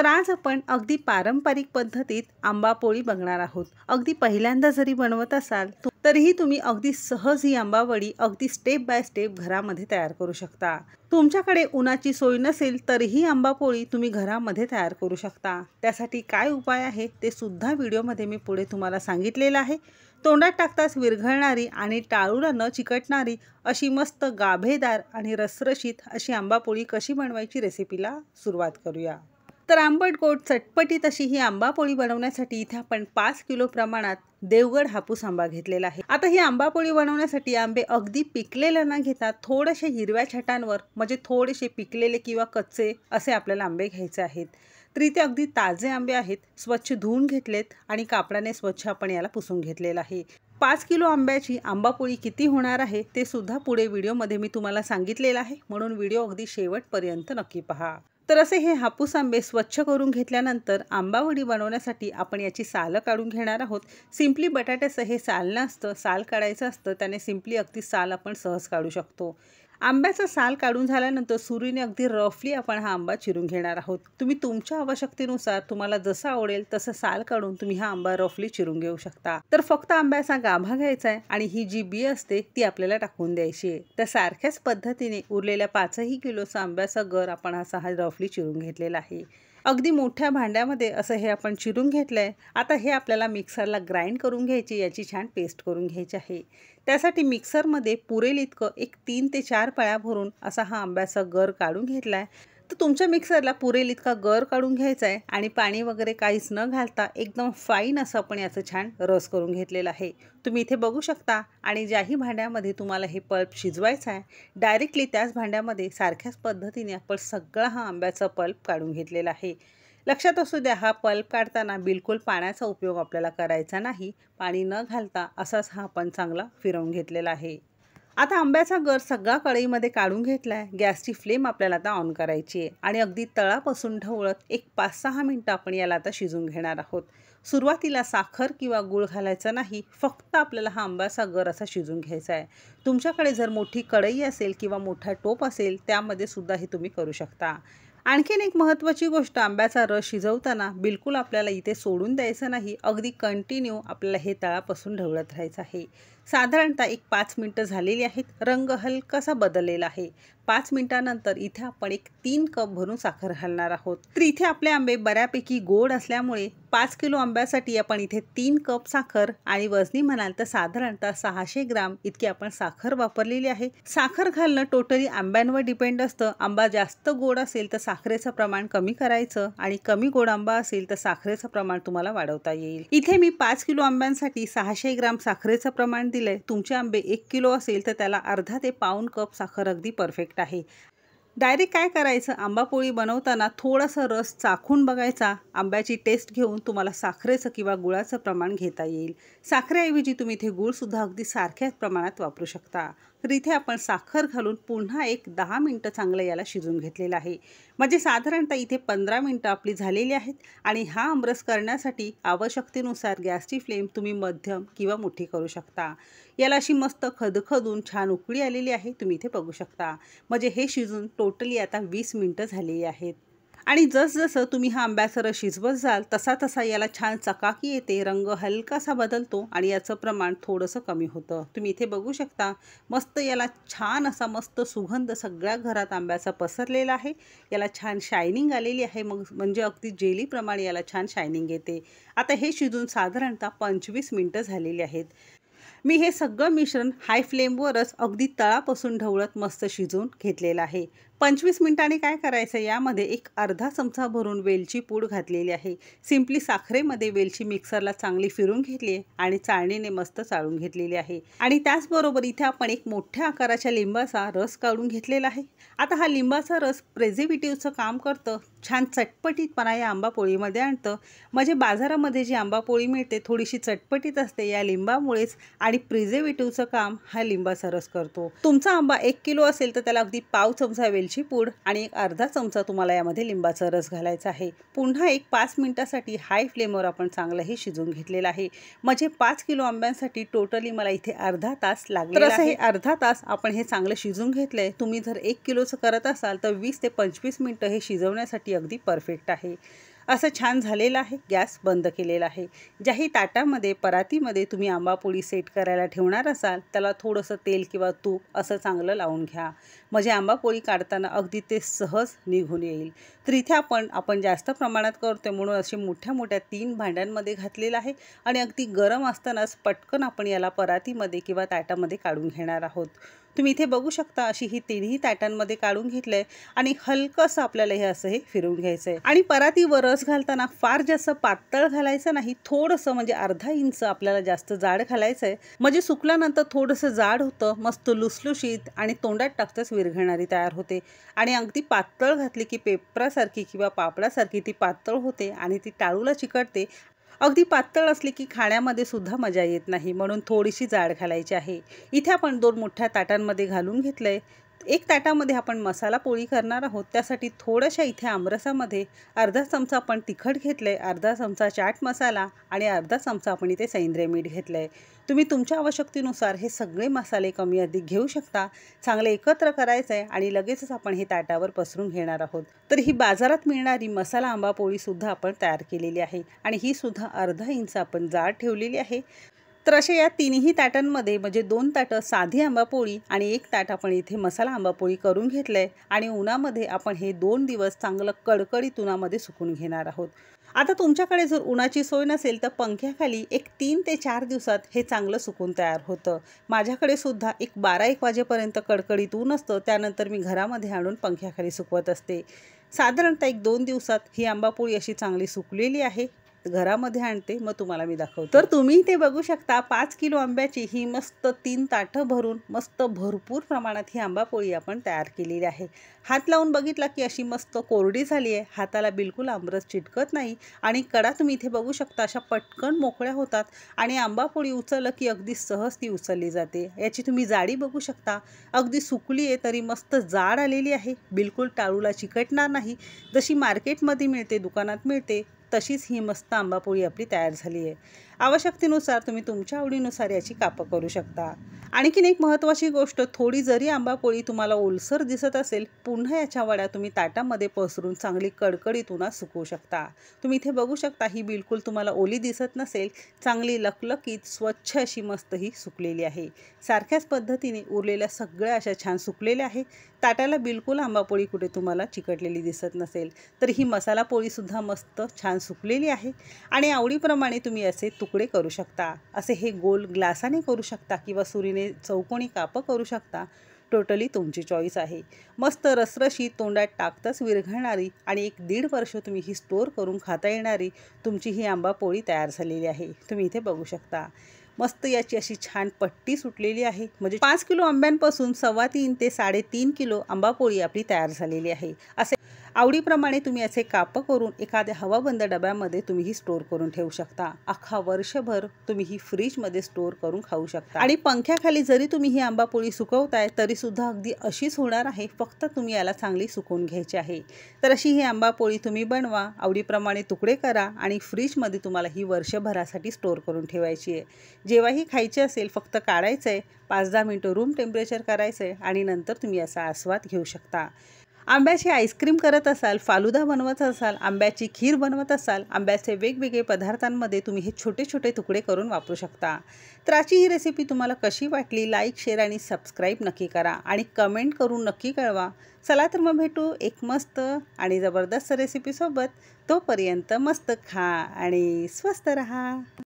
तर आज आपण अगदी पारंपरिक पद्धतीत आंबा पोळी बघणार आहोत अगदी पहिल्यांदा जरी बनवत असाल तरीही तुम्ही अगदी सहज ही आंबावडी अगदी स्टेप बाय स्टेप घरामध्ये तयार करू शकता तुमच्याकडे उन्हाची सोय नसेल तरीही आंबापोळी तुम्ही घरामध्ये तयार करू शकता त्यासाठी काय उपाय आहे ते सुद्धा व्हिडिओमध्ये मी पुढे तुम्हाला सांगितलेलं आहे तोंडात टाकताच विरघळणारी आणि टाळूला न चिकटणारी अशी मस्त गाभेदार आणि रसरशीत अशी आंबापोळी कशी बनवायची रेसिपीला सुरुवात करूया तर आंबट गोड चटपटीत अशी ही आंबा पोळी बनवण्यासाठी इथे आपण पाच किलो प्रमाणात देवगड हापूस आंबा घेतलेला आहे आता ही आंबा पोळी बनवण्यासाठी आंबे अगदी पिकलेला न घेता थोडेसे हिरव्या छटांवर म्हणजे थोडेसे पिकलेले किंवा कच्चे असे आपल्याला आंबे घ्यायचे आहेत तर इथे अगदी ताजे आंबे आहेत स्वच्छ धुवून घेतलेत आणि कापडाने स्वच्छ आपण याला पुसून घेतलेला आहे पाच किलो आंब्याची आंबापोळी किती होणार आहे ते सुद्धा पुढे व्हिडिओमध्ये मी तुम्हाला सांगितलेलं आहे म्हणून व्हिडिओ अगदी शेवटपर्यंत नक्की पहा तर असे हे हापूस आंबे स्वच्छ करून घेतल्यानंतर आंबावडी बनवण्यासाठी आपण याची साल काढून घेणार आहोत सिंपली बटाट्याचं हे साल नसतं साल काढायचं असतं त्याने सिंपली अगदी साल आपण सहज काढू शकतो आंब्याचा साल काढून झाल्यानंतर सुरीने अगदी रफली आपण हा आंबा चिरून घेणार आहोत तुम्ही तुमच्या आवश्यकतेनुसार तुम्हाला जसं आवडेल तसं साल काढून तुम्ही हा आंबा रफली चिरून घेऊ शकता तर फक्त आंब्याचा गाभा घ्यायचा आहे आणि ही जी बी असते ती आपल्याला टाकून द्यायची आहे तर सारख्याच पद्धतीने उरलेल्या पाचही किलोचा आंब्याचा गर आपण असा हा रफली चिरून घेतलेला आहे अगदी मोठ्या भांड्यामध्ये असं हे आपण चिरून घेतलं आहे आता हे आपल्याला मिक्सरला ग्राइंड करून घ्यायची याची छान पेस्ट करून घ्यायची आहे त्यासाठी मिक्सरमध्ये पुरेल इतकं एक तीन ते चार पळ्या भरून असा हा आंब्याचा गर काढून घेतला आहे तर तुमच्या मिक्सरला पुरेल इतका गर काढून घ्यायचा आहे आणि पाणी वगैरे काहीच न घालता एकदम फाईन असं आपण याचं छान रस करून घेतलेला आहे तुम्ही इथे बघू शकता आणि ज्याही भांड्यामध्ये तुम्हाला हे पल्प शिजवायचं आहे डायरेक्टली त्याच भांड्यामध्ये सारख्याच पद्धतीने आपण सगळा हा आंब्याचा पल्प काढून घेतलेला आहे लक्षात असू द्या हा पल्प काढताना बिलकुल पाण्याचा उपयोग आपल्याला करायचा नाही पाणी न घालता असाच हा आपण चांगला फिरवून घेतलेला आहे आता आंब्याचा गर सगळा कढईमध्ये काढून घेतला आहे गॅसची फ्लेम आपल्याला आता ऑन करायची आहे आणि अगदी तळापासून ढवळत एक पाच सहा मिनटं आपण याला आता शिजून घेणार आहोत सुरुवातीला साखर किंवा गूळ घालायचा नाही फक्त आपल्याला हा आंब्याचा गर असा शिजून घ्यायचा आहे तुमच्याकडे जर मोठी कढई असेल किंवा मोठा टोप असेल त्यामध्ये सुद्धा हे तुम्ही करू शकता आणखीन एक महत्त्वाची गोष्ट आंब्याचा रस शिजवताना बिलकुल आपल्याला इथे सोडून द्यायचं नाही अगदी कंटिन्यू आपल्याला हे तळापासून ढवळत राहायचं आहे साधारणतः एक पाच मिनटं झालेली आहेत रंग हलकासा बदललेला आहे पाच मिनिटानंतर इथे आपण एक तीन कप भरून साखर घालणार आहोत तर इथे आपले आंबे बऱ्यापैकी गोड असल्यामुळे पाच किलो आंब्यासाठी आपण इथे तीन कप साखर आणि वजनी म्हणाल तर साधारणतः सहाशे ग्राम इतकी आपण साखर वापरलेली आहे साखर घालणं टोटली आंब्यांवर डिपेंड असतं आंबा जास्त गोड असेल तर साखरेचं प्रमाण कमी करायचं आणि कमी गोड आंबा असेल तर साखरेचं प्रमाण तुम्हाला वाढवता येईल इथे मी पाच किलो आंब्यांसाठी सहाशे ग्राम साखरेचं प्रमाण दिलंय तुमचे आंबे एक किलो असेल तर त्याला अर्धा ते पाऊन कप साखर अगदी परफेक्ट आहे डायरेक्ट काय करायचं आंबापोळी बनवताना थोडासा रस चाखून बघायचा आंब्याची टेस्ट घेऊन तुम्हाला साखरेचं किंवा गुळाचं प्रमाण घेता येईल साखरेऐवजी तुम्ही इथे गुळसुद्धा अगदी सारख्याच प्रमाणात वापरू शकता तर इथे आपण साखर घालून पुन्हा एक दहा मिनटं चांगलं याला शिजून घेतलेलं आहे म्हणजे साधारणतः इथे पंधरा मिनटं आपली झालेली आहेत आणि हा आमरस करण्यासाठी आवश्यकतेनुसार गॅसची फ्लेम तुम्ही मध्यम किंवा मोठी करू शकता याला अशी मस्त खदखदून छान उकळी आलेली आहे तुम्ही इथे बघू शकता म्हणजे हे शिजून टोटली आता वीस मिनटं झालेली आहेत आणि जसजसं तुम्ही हा आंब्यासरस शिजवत जाल तसा तसा याला छान चकाकी येते रंग हलकासा बदलतो आणि याचं प्रमाण थोडंसं कमी होतं तुम्ही इथे बघू शकता मस्त याला छान असा मस्त सुगंध सगळ्या घरात आंब्याचा पसरलेला आहे याला छान शायनिंग आलेली आहे मग म्हणजे अगदी जेलीप्रमाणे याला छान शायनिंग येते आता हे शिजून साधारणतः पंचवीस मिनटं झालेली आहेत मी हे सगळं मिश्रण हाय फ्लेमवरच अगदी तळापासून ढवळत मस्त शिजवून घेतलेलं आहे पंचवीस मिनिटांनी काय करायचं यामध्ये एक अर्धा चमचा भरून वेलची पूड घातलेली आहे सिंपली साखरेमध्ये वेलची मिक्सरला चांगली फिरून घेतली आहे आणि चाळणीने मस्त चाळून घेतलेली आहे आणि त्याचबरोबर इथे आपण एक मोठ्या आकाराच्या लिंबाचा रस काढून घेतलेला आहे आता हा लिंबाचा रस प्रेझिव्हेटिव्हचं काम करतं छान चटपटीतपणा या आंबा पोळीमध्ये आणतं म्हणजे बाजारामध्ये जी आंबा पोळी मिळते थोडीशी चटपटीत असते या लिंबामुळेच आणि प्रिझर्वेटिव्हचं काम हा लिंबाचा रस करतो तुमचा आंबा एक किलो असेल तर त्याला अगदी पाव चमचा वेल वेलची पूड आणि एक अर्धा चमचा तुम्हाला यामध्ये लिंबाचा रस घालायचा आहे पुन्हा एक पाच मिनिटासाठी हाय फ्लेमवर आपण चांगलं हे शिजून घेतलेलं आहे म्हणजे पाच किलो आंब्यांसाठी टोटली मला इथे अर्धा तास लागला असं हे अर्धा तास आपण हे चांगलं शिजून घेतलंय तुम्ही जर एक किलोचं करत असाल तर वीस ते पंचवीस मिनटं हे शिजवण्यासाठी अगदी परफेक्ट आहे असं छान झालेलं आहे गॅस बंद केलेला आहे ज्याही ताटामध्ये परातीमध्ये तुम्ही आंबापोळी सेट करायला ठेवणार असाल त्याला थोडंसं तेल किंवा तूप असं चांगलं लावून घ्या म्हणजे आंबापोळी काढताना अगदी ते सहज निघून येईल तर इथे आपण आपण जास्त प्रमाणात करतो म्हणून असे मोठ्या मोठ्या तीन भांड्यांमध्ये घातलेलं आहे आणि अगदी गरम असतानाच पटकन आपण याला परातीमध्ये किंवा ताटामध्ये काढून घेणार आहोत तुम्ही इथे बघू शकता अशी ही तिन्ही ताटांमध्ये काढून घेतलंय आणि हलकंसं आपल्याला हे असं हे फिरवून घ्यायचंय आणि परातीवर रस घालताना फार जास्त पातळ घालायचं नाही थोडंसं म्हणजे अर्धा इंच आपल्याला जास्त जाड घालायचंय म्हणजे सुकल्यानंतर थोडंसं जाड होतं मस्त लुसलुशीत आणि तोंडात टाकताच विरघळणारी तयार होते आणि अगदी पातळ घातली की पेपरासारखी किंवा पापडासारखी ती पातळ होते आणि ती टाळूला चिकटते अगदी पातळ असली की खाण्यामध्ये सुद्धा मजा येत नाही म्हणून थोडीशी जाड घालायची आहे इथे आपण दोन मोठ्या ताटांमध्ये घालून घेतलंय एक ताटामध्ये आपण मसाला पोळी करणार आहोत त्यासाठी थोड्याशा इथे आमरसामध्ये अर्धा चमचा आपण तिखट घेतलं आहे अर्धा चमचा चाट मसाला आणि अर्धा चमचा आपण इथे सैंद्रिय मीठ घेतलं आहे तुम्ही तुमच्या आवश्यकतेनुसार हे सगळे मसाले कमी अधिक घेऊ शकता चांगले एकत्र करायचं आहे आणि लगेचच आपण हे ताटावर पसरून घेणार आहोत तर ही बाजारात मिळणारी मसाला आंबा पोळीसुद्धा आपण तयार केलेली आहे आणि ही सुद्धा अर्धा इंच आपण जाड ठेवलेली आहे तर अशा या तिन्ही ताटांमध्ये म्हणजे दोन ताटं साधी आंबापोळी आणि एक ताट आपण इथे मसाला आंबापोळी करून घेतलं आहे आणि उन्हामध्ये आपण हे दोन दिवस चांगलं कडकडीत उन्हामध्ये सुकून घेणार आहोत आता तुमच्याकडे जर उन्हाची सोय नसेल तर पंख्याखाली एक तीन ते चार दिवसात हे चांगलं सुकून तयार होतं माझ्याकडे सुद्धा एक बारा एक वाजेपर्यंत कडकडीत ऊन असतं त्यानंतर मी घरामध्ये आणून पंख्याखाली सुकवत असते साधारणतः एक दोन दिवसात ही आंबापोळी अशी चांगली सुकलेली आहे घरामध्ये आणते मग तुम्हाला मी दाखवते तर तुम्ही ते बघू शकता पाच किलो आंब्याची ही मस्त तीन ताटं भरून मस्त भरपूर प्रमाणात ही आंबापोळी आपण तयार केलेली आहे हात लावून बघितला की अशी मस्त कोरडी झाली आहे हाताला बिलकुल आंबरस चिटकत नाही आणि कडा तुम्ही इथे बघू शकता अशा पटकन मोकळ्या होतात आणि आंबापोळी उचललं की अगदी सहज ती उचलली जाते याची तुम्ही जाडी बघू शकता अगदी सुकली आहे तरी मस्त जाड आलेली आहे बिलकुल टाळूला चिकटणार नाही जशी मार्केटमध्ये मिळते दुकानात मिळते तशीच ही मस्त आंबापोळी आपली तयार झाली आहे आवश्यकतेनुसार तुम्ही तुमच्या आवडीनुसार याची कापं करू शकता आणखीन एक महत्त्वाची गोष्ट थोडी जरी आंबापोळी तुम्हाला ओलसर दिसत असेल पुन्हा याच्या वड्या तुम्ही ताटामध्ये पसरून चांगली कडकडीत उन्हा सुकवू शकता तुम्ही इथे बघू शकता ही बिलकुल तुम्हाला ओली दिसत नसेल चांगली लकलकीत स्वच्छ अशी मस्त ही सुकलेली आहे सारख्याच पद्धतीने उरलेल्या सगळ्या अशा छान सुकलेल्या आहे ताटाला बिलकुल आंबापोळी कुठे तुम्हाला चिकटलेली दिसत नसेल तर ही मसाला पोळीसुद्धा मस्त छान सुकलेली आहे आणि आवडीप्रमाणे तुम्ही असे तुकडे करू शकता असे हे गोल ग्लासाने करू शकता किंवा सुरीने चौकोनी कापं करू शकता टोटली तुमची चॉईस आहे मस्त रसरशी तोंडात टाकताच विरघळणारी आणि एक दीड वर्ष तुम्ही ही स्टोअर करून खाता येणारी तुमची ही आंबा पोळी तयार झालेली आहे तुम्ही इथे बघू शकता मस्त याची अशी छान पट्टी सुटलेली आहे म्हणजे पाच किलो आंब्यांपासून सव्वा तीन ते साडेतीन किलो आंबापोळी आपली तयार झालेली आहे असे आवडीप्रमाणे तुम्ही असे कापं करून एखाद्या हवाबंद डब्यामध्ये तुम्ही ही स्टोर करून ठेवू शकता अख्खा वर्षभर तुम्ही ही फ्रीजमध्ये स्टोअर करून खाऊ शकता आणि पंख्याखाली जरी तुम्ही ही आंबा पोळी सुकवताय तरी सुद्धा अगदी अशीच होणार आहे फक्त तुम्ही याला चांगली सुकवून घ्यायची आहे तर अशी ही आंबा पोळी तुम्ही बनवा आवडीप्रमाणे तुकडे करा आणि फ्रीजमध्ये तुम्हाला ही वर्षभरासाठी स्टोअर करून ठेवायची आहे जेव्हाही खायची असेल फक्त काढायचं आहे पाच दहा मिनटं रूम टेम्परेचर करायचं आहे आणि नंतर तुम्ही असा आस्वाद घेऊ शकता आंब्याची आईस्क्रीम करत असाल फालुदा बनवत असाल आंब्याची खीर बनवत असाल आंब्याचे वेगवेगळे पदार्थांमध्ये तुम्ही हे छोटे छोटे तुकडे करून वापरू शकता तर ही रेसिपी तुम्हाला कशी वाटली लाईक शेअर आणि सबस्क्राईब नक्की करा आणि कमेंट करून नक्की कळवा चला तर मग भेटू एक मस्त आणि जबरदस्त रेसिपीसोबत तोपर्यंत मस्त खा आणि स्वस्त रहा